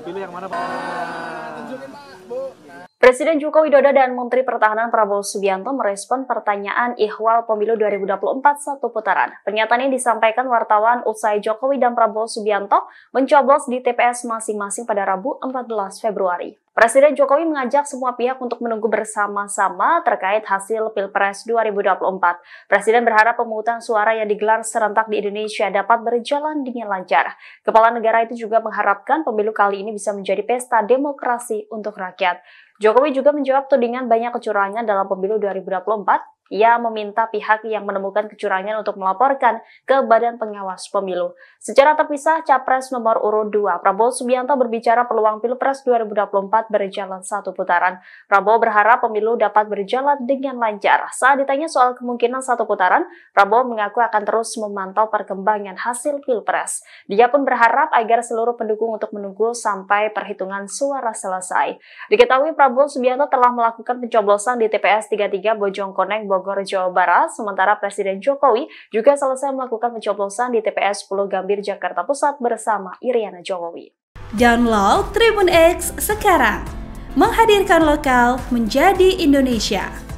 dipilih yang mana Pak? Presiden Joko Widodo dan Menteri Pertahanan Prabowo Subianto merespon pertanyaan ihwal pemilu 2024 satu putaran. Pernyataan ini disampaikan wartawan usai Jokowi dan Prabowo Subianto mencoblos di TPS masing-masing pada Rabu 14 Februari. Presiden Jokowi mengajak semua pihak untuk menunggu bersama-sama terkait hasil Pilpres 2024. Presiden berharap pemungutan suara yang digelar serentak di Indonesia dapat berjalan dengan lancar. Kepala negara itu juga mengharapkan pemilu kali ini bisa menjadi pesta demokrasi untuk rakyat. Jokowi juga menjawab tudingan banyak kecurangan dalam pemilu 2024 ia meminta pihak yang menemukan kecurangan untuk melaporkan ke Badan Pengawas Pemilu. Secara terpisah, Capres nomor urut 2 Prabowo Subianto berbicara peluang Pilpres 2024 berjalan satu putaran. Prabowo berharap pemilu dapat berjalan dengan lancar. Saat ditanya soal kemungkinan satu putaran, Prabowo mengaku akan terus memantau perkembangan hasil Pilpres. Dia pun berharap agar seluruh pendukung untuk menunggu sampai perhitungan suara selesai. Diketahui Prabowo Subianto telah melakukan pencoblosan di TPS 33 Bojongkoneng, Bogor Bogor, Jawa Barat, sementara Presiden Jokowi juga selesai melakukan pencoblosan di TPS 10 Gambir, Jakarta Pusat bersama Iriana Jokowi. Download Tribun X sekarang, menghadirkan lokal menjadi Indonesia.